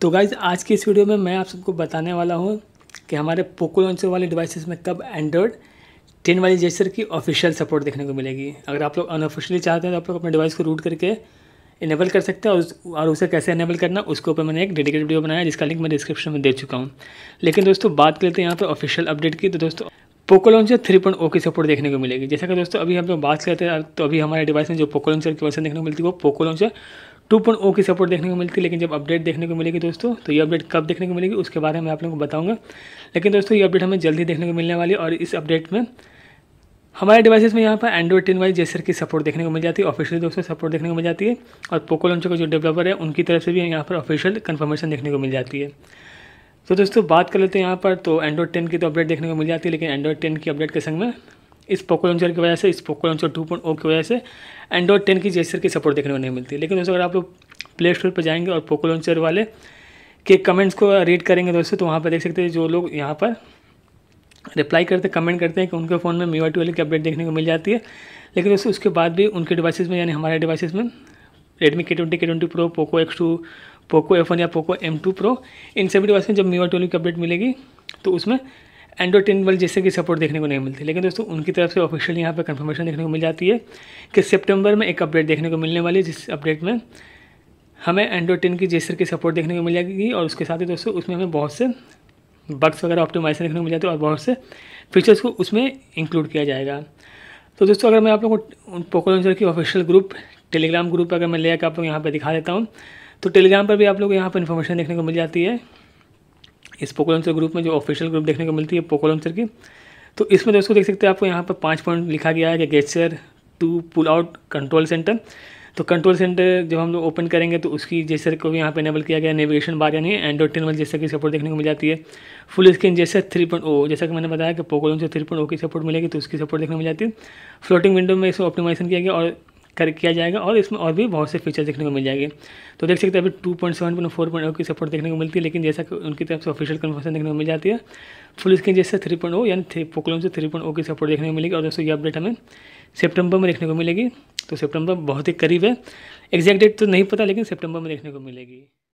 तो गाइज आज की इस वीडियो में मैं आप सबको बताने वाला हूँ कि हमारे पोको लॉन्चर वाले डिवाइसेस में कब एंड्रॉयड टेन वाली जेसर की ऑफिशियल सपोर्ट देखने को मिलेगी अगर आप लोग अनऑफिशियली चाहते हैं तो आप लोग अपने डिवाइस को रूट करके इनेबल कर सकते हैं और और उसे कैसे इनेबल करना उसके ऊपर मैंने एक डेडिकेट वीडियो बनाया जिसका लिंक मैं डिस्क्रिप्शन में दे चुका हूँ लेकिन दोस्तों बात करते हैं यहाँ पर ऑफिशियल अपडेट की तो दोस्तों Poco launcher three point O की सपोर्ट देखने को मिलेगी जैसा कि दोस्तों अभी हम लोग बात करते हैं तो अभी हमारे डिवाइस में जो पोको लॉन्चर की वर्षन देखने को मिलती है वो Poco launcher two point O की सपोर्ट देखने को मिलती है लेकिन जब अपडेट देखने को मिलेगी दोस्तों तो ये अपडेट कब देखने को मिलेगी उसके बारे में आप लोगों को बताऊँगा लेकिन दोस्तों ये अपडेट हमें जल्दी देखने को मिलने वाली और इस अपडेट में हमारे डिवाइसेस में यहाँ पर एंड्रॉइड टेन वाई जेसर की सपोर्ट देखने को मिल जाती है ऑफिशियल दोस्तों सपोर्ट देखने को मिल जाती है और पोको लॉन्चर का जो डेवलपर है उनकी तरफ से भी यहाँ पर ऑफिशियल कन्फर्मेशन देखने को मिल जाती है तो दोस्तों बात कर लेते हैं यहाँ पर तो एंड्रॉइड टेन की तो अपडेट देखने को मिल जाती है लेकिन एंड्रॉइड टेन की अपडेट के संग में इस पोको लॉन्चर की वजह से इस Poco launcher two point O की वजह से एंड्रॉइड टेन की जेस्टर की सपोर्ट देखने को नहीं मिलती लेकिन दोस्तों अगर आप लोग प्ले स्टोर पर जाएंगे और पोको लॉन्चर वाले के कमेंट्स को रीड करेंगे दोस्तों तो वहाँ पर देख सकते हैं जो लोग यहाँ पर रिप्लाई करते कमेंट करते हैं कि उनके फ़ोन में मी वाई e की अपडेट देखने को मिल जाती है लेकिन दोस्तों उसके बाद भी उनके डिवाइसेस में यानी हमारे डिवाइसेस में Redmi K twenty K twenty Pro Poco X two Poco F या पोको एम टू प्रो इन सभी डिवाइस में जब मी वाई e की अपडेट मिलेगी तो उसमें एंड्रॉइड टेन वाली जैसे कि सपोर्ट देखने को नहीं मिलती लेकिन दोस्तों उनकी तरफ से ऑफिशियल यहाँ पर कन्फर्मेशन देखने को मिल जाती है कि सितंबर में एक अपडेट देखने को मिलने वाली है जिस अपडेट में हमें एंड्रॉइड टेन की जैसे की सपोर्ट देखने को मिल जाएगी और उसके साथ ही दोस्तों उसमें हमें बहुत से बग्स वगैरह ऑप्टिमाइजेशन देखने को मिल जाते हैं और बहुत से फीचर्स को उसमें इंक्लूड किया जाएगा तो दोस्तों अगर मैं आप लोगों को पोकोलॉन्चर की ऑफिशियल ग्रुप टेलीग्राम ग्रुप अगर मैं ले आकर आप लोग यहाँ पर दिखा देता हूँ तो टेलीग्राम पर भी आप लोग यहाँ पर इन्फॉर्मेशन देखने को मिल जाती है इस पोकोलमसर ग्रुप में जो ऑफिशियल ग्रुप देखने को मिलती है पोकोलमसर की तो इसमें दोस्तों देख सकते हैं आपको यहाँ पर पाँच पॉइंट लिखा गया है कि gesture to pull out control centre तो कंट्रोल सेंटर जब हम लोग ओपन करेंगे तो उसकी जेसर को भी यहाँ पे इनेबल किया गया नेविगेशन बार यानी एंड्रॉइड टेन वाली जेसर की सपोर्ट देखने को मिल जाती है फुल स्क्रीन जैसे थ्री पॉइंट ओ जैसा कि मैंने बताया कि पोकोलोन से थ्री पॉइंट ओ की सपोर्ट मिलेगी तो उसकी सपोर्ट देखने को मिल जाती है फ्लोटिंग विंडो में इसको ऑप्टिमाइजेशन किया गया और कर किया जाएगा और इसमें और भी बहुत से फीचर्स देखने को मिल जाएंगे तो देख सकते हैं अभी two point seven point four point O की सपोर्ट देखने को मिलती है लेकिन जैसा कि उनकी तरफ से ऑफिशियल कन्फर्मेशन देखने को मिल जाती है फुल स्क्रीन जैसे थ्री पॉइंट ओ यानी थ्री पोकलम से थ्री पॉइंट ओ की सपोर्ट देखने को मिलेगी और दोस्तों ये अपडेट हमें सेप्टेम्बर में देखने को मिलेगी तो सेप्टेम्बर बहुत ही करीब है एग्जैक्ट डेट तो नहीं पता लेकिन सेप्टेम्बर में देखने को मिलेगी